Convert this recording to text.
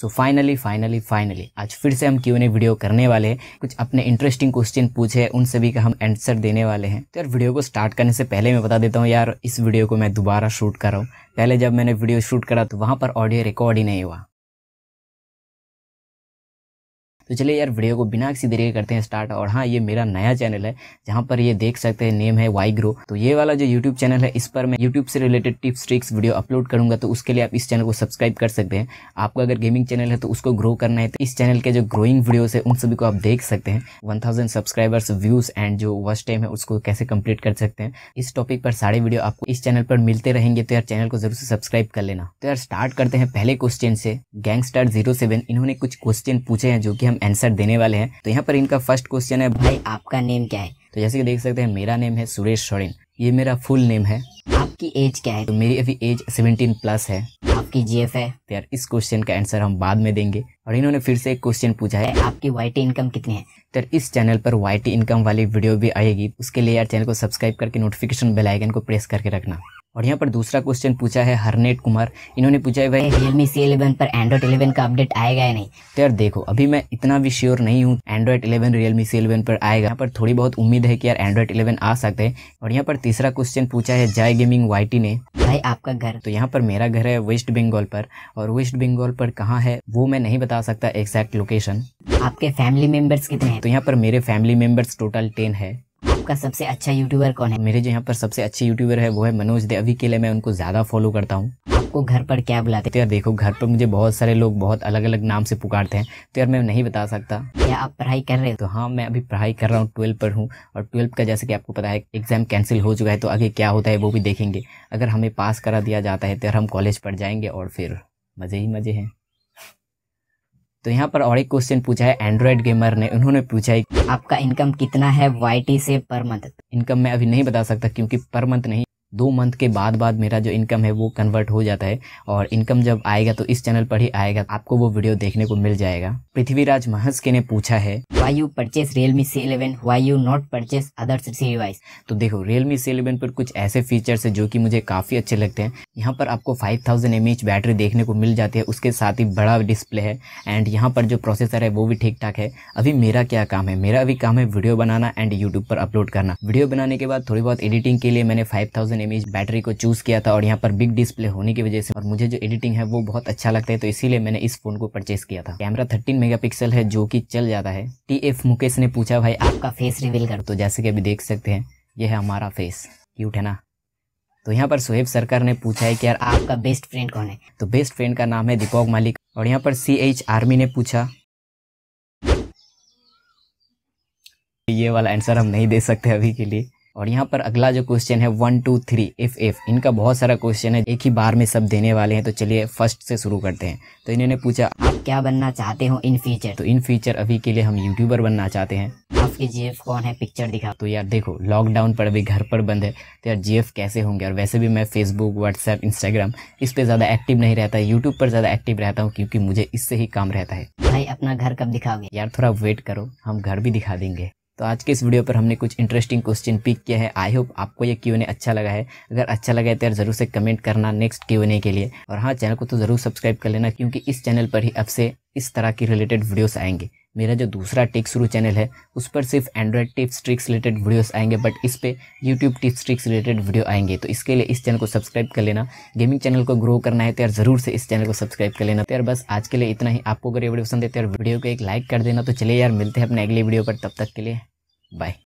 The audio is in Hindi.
सो फाइनली फाइनली फाइनली आज फिर से हम क्यों ने वीडियो करने वाले हैं कुछ अपने इंटरेस्टिंग क्वेश्चन पूछे उन सभी का हम आंसर देने वाले हैं तो यार वीडियो को स्टार्ट करने से पहले मैं बता देता हूँ यार इस वीडियो को मैं दोबारा शूट कर रहा हूँ पहले जब मैंने वीडियो शूट करा तो वहाँ पर ऑडियो रिकॉर्ड ही नहीं हुआ तो चलिए यार वीडियो को बिना किसी देरी करते हैं स्टार्ट और हाँ ये मेरा नया चैनल है जहाँ पर ये देख सकते हैं नेम है वाई ग्रो तो ये वाला जो यूट्यूब चैनल है इस पर मैं यूट्यूब से related tips tricks video upload करूंगा तो उसके लिए आप इस चैनल को सब्सक्राइब कर सकते हैं आपका अगर गेमिंग चैनल है तो उसको ग्रो करना है तो इस चैनल के जो ग्रोइंग वीडियो है उन सभी को आप देख सकते हैं वन सब्सक्राइबर्स व्यूज़ एंड जो वर्ष टाइम है उसको कैसे कम्प्लीट कर सकते हैं इस टॉपिक पर सारे वीडियो आपको इस चैनल पर मिलते रहेंगे तो यार चैनल को जरूर से सब्सक्राइब कर लेना तो यार स्टार्ट करते हैं पहले क्वेश्चन से गैंगस्टार जीरो इन्होंने कुछ क्वेश्चन पूछे हैं जो कि हम हम आंसर देने वाले हैं तो यहाँ पर इनका फर्स्ट क्वेश्चन है भाई आपका नेम क्या है तो जैसे कि देख सकते हैं मेरा नेम है सुरेश सोरेन ये मेरा फुल नेम है आपकी एज क्या है तो मेरी अभी एज 17 प्लस है आपकी जीएफ है तो यार इस क्वेश्चन का आंसर हम बाद में देंगे और इन्होंने फिर से एक क्वेश्चन पूछा है आपकी वाईटी इनकम कितनी है तो इस चैनल पर वाईटी इनकम वाली वीडियो भी आएगी उसके लिए यार चैनल को सब्सक्राइब करके नोटिफिकेशन बेल आइकन को प्रेस करके रखना और यहाँ पर दूसरा क्वेश्चन पूछा है हरनेट कुमार इन्होंने पूछा है भाई रियलमी सी इलेवन पर एंड्रॉइड इलेवन का अपडेट आएगा या नहीं तो यार देखो अभी मैं इतना भी श्योर नहीं हूँ Android eleven Realme C eleven पर आएगा यहाँ पर थोड़ी बहुत उम्मीद है कि यार एंड्रॉइड इलेवन आ सकते हैं और यहाँ पर तीसरा क्वेश्चन पूछा है जय गेमिंग वाई ने भाई आपका घर तो यहाँ पर मेरा घर है वेस्ट बंगाल पर और वेस्ट बंगाल पर कहाँ है वो मैं नहीं बता सकता एग्जैक्ट लोकेशन आपके फैमिली मेंबर्स कितने हैं तो यहाँ पर मेरे फैमिली मेंबर्स टोटल टेन है आपका सबसे अच्छा यूट्यूबर कौन है मेरे जो यहाँ पर सबसे अच्छे यूट्यूबर है वो है मनोज दे अभी के लिए मैं उनको ज़्यादा फॉलो करता हूँ आपको घर पर क्या बुलाते हैं तो यार देखो घर पर मुझे बहुत सारे लोग बहुत अलग अलग नाम से पुकारते हैं तो यार मैं नहीं बता सकता क्या आप पढ़ाई कर रहे हो तो हाँ मैं अभी पढ़ाई कर रहा हूँ ट्वेल्थ पर हूँ और ट्वेल्व का जैसे कि आपको पता है एग्जाम कैंसिल हो चुका है तो आगे क्या होता है वो भी देखेंगे अगर हमें पास करा दिया जाता है तो यार हम कॉलेज पढ़ जाएंगे और फिर मज़े ही मज़े हैं तो यहाँ पर और एक क्वेश्चन पूछा है एंड्रॉइड गेमर ने उन्होंने पूछा है आपका इनकम कितना है वाई टी से पर मंथ इनकम मैं अभी नहीं बता सकता क्योंकि पर मंथ नहीं दो मंथ के बाद बाद मेरा जो इनकम है वो कन्वर्ट हो जाता है और इनकम जब आएगा तो इस चैनल पर ही आएगा आपको वो वीडियो देखने को मिल जाएगा पृथ्वीराज महस के ने पूछा है why you purchase Realme C eleven why you not purchase other C device तो देखो रियलमी सी इलेवन पर कुछ ऐसे फीचर्स है जो कि मुझे काफ़ी अच्छे लगते हैं यहाँ पर आपको फाइव थाउजेंड बैटरी देखने को मिल जाती है उसके साथ ही बड़ा डिस्प्ले है एंड यहाँ पर जो प्रोसेसर है वो भी ठीक ठाक है अभी मेरा क्या काम है मेरा अभी काम है वीडियो बनाना एंड यूट्यूब पर अपलोड करना वीडियो बनाने के बाद थोड़ी बहुत एडिटिंग के लिए मैंने फाइव मैंने इस बैटरी को चूज़ किया था और यहाँ पर बिग डिस्प्ले होने की वजह से और मुझे जो एडिटिंग है वो बहुत अच्छा लगता है तो इसीलिए मैंने इस फोन को परचेस किया था कैमरा थर्टीन मेगापिक्सल है जो की चल जाता है टी एफ मुकेश ने पूछा भाई आपका फेस रिविल कर तो जैसे की अभी देख सकते हैं यह है हमारा फेस क्यूट है ना तो यहाँ पर सोहेब सरकार ने पूछा है कि यार आपका बेस्ट फ्रेंड कौन है तो बेस्ट फ्रेंड का नाम है दीपक मालिक और यहाँ पर सी एच आर्मी ने पूछा ये वाला आंसर हम नहीं दे सकते अभी के लिए और यहाँ पर अगला जो क्वेश्चन है one two three if if इनका बहुत सारा क्वेश्चन है एक ही बार में सब देने वाले हैं तो चलिए फर्स्ट से शुरू करते हैं तो इन्होंने पूछा आप क्या बनना चाहते हो इन फ्यूचर तो इन फ्यूचर अभी के लिए हम यूट्यूबर बनना चाहते हैं आपके जीएफ कौन है पिक्चर दिखा तो यार देखो लॉकडाउन पर अभी घर पर बंद है तो यार जीएफ कैसे होंगे और वैसे भी मैं फेसबुक व्हाट्सएप इंस्टाग्राम इस पर ज़्यादा एक्टिव नहीं रहता है यूट्यूब पर ज़्यादा एक्टिव रहता हूँ क्योंकि मुझे इससे ही काम रहता है भाई अपना घर कब दिखाओगे यार थोड़ा वेट करो हम घर भी दिखा देंगे तो आज के इस वीडियो पर हमने कुछ इंटरेस्टिंग क्वेश्चन पिक किया है आई होप आपको ये ने अच्छा लगा है अगर अच्छा लगा है तो यार जरूर से कमेंट करना नेक्स्ट क्यों ने के लिए और हाँ चैनल को तो ज़रूर सब्सक्राइब कर लेना क्योंकि इस चैनल पर ही अब से इस तरह की रिलेटेड वीडियोस आएंगे मेरा जो दूसरा टिक्स रू चैनल है उस पर सिर्फ Android tips tricks related videos आएंगे बट इस पर YouTube tips tricks related video आएंगे तो इसके लिए इस चैनल को सब्सक्राइब कर लेना गेमिंग चैनल को ग्रो करना है तो यार ज़रूर से इस चैनल को सब्सक्राइब कर लेना तो यार बस आज के लिए इतना ही आपको अगर ये वीडियो पसंद है तो यार वीडियो को एक लाइक कर देना तो चलिए यार मिलते हैं अपने अगले वीडियो पर तब तक के लिए बाय